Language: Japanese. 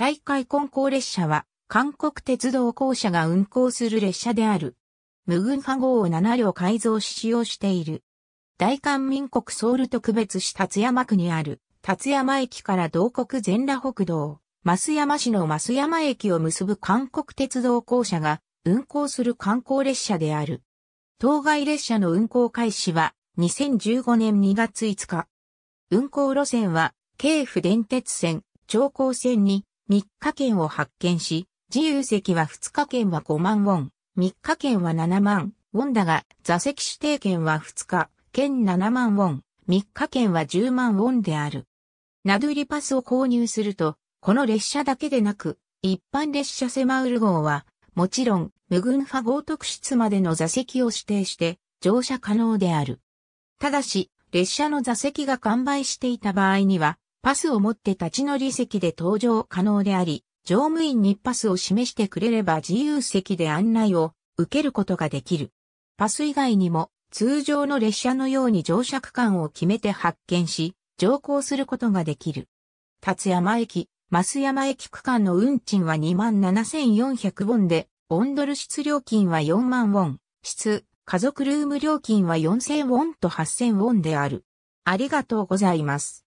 再開根行列車は、韓国鉄道公社が運行する列車である。無軍派号を7両改造し使用している。大韓民国ソウル特別市立山区にある、立山駅から同国全羅北道、増山市の増山駅を結ぶ韓国鉄道公社が運行する観光列車である。当該列車の運行開始は2015年2月5日。運行路線は、京府電鉄線、長江線に、3日券を発券し、自由席は2日券は5万ウォン、3日券は7万ウォンだが、座席指定券は2日、券7万ウォン、3日券は10万ウォンである。ナドゥリパスを購入すると、この列車だけでなく、一般列車セマウル号は、もちろん、無群派号特室までの座席を指定して、乗車可能である。ただし、列車の座席が完売していた場合には、パスを持って立ち乗り席で搭乗可能であり、乗務員にパスを示してくれれば自由席で案内を受けることができる。パス以外にも通常の列車のように乗車区間を決めて発見し、乗降することができる。立山駅、増山駅区間の運賃は27,400ウォンで、オンドル室料金は4万ウォン、室、家族ルーム料金は4000ウォンと8000ウォンである。ありがとうございます。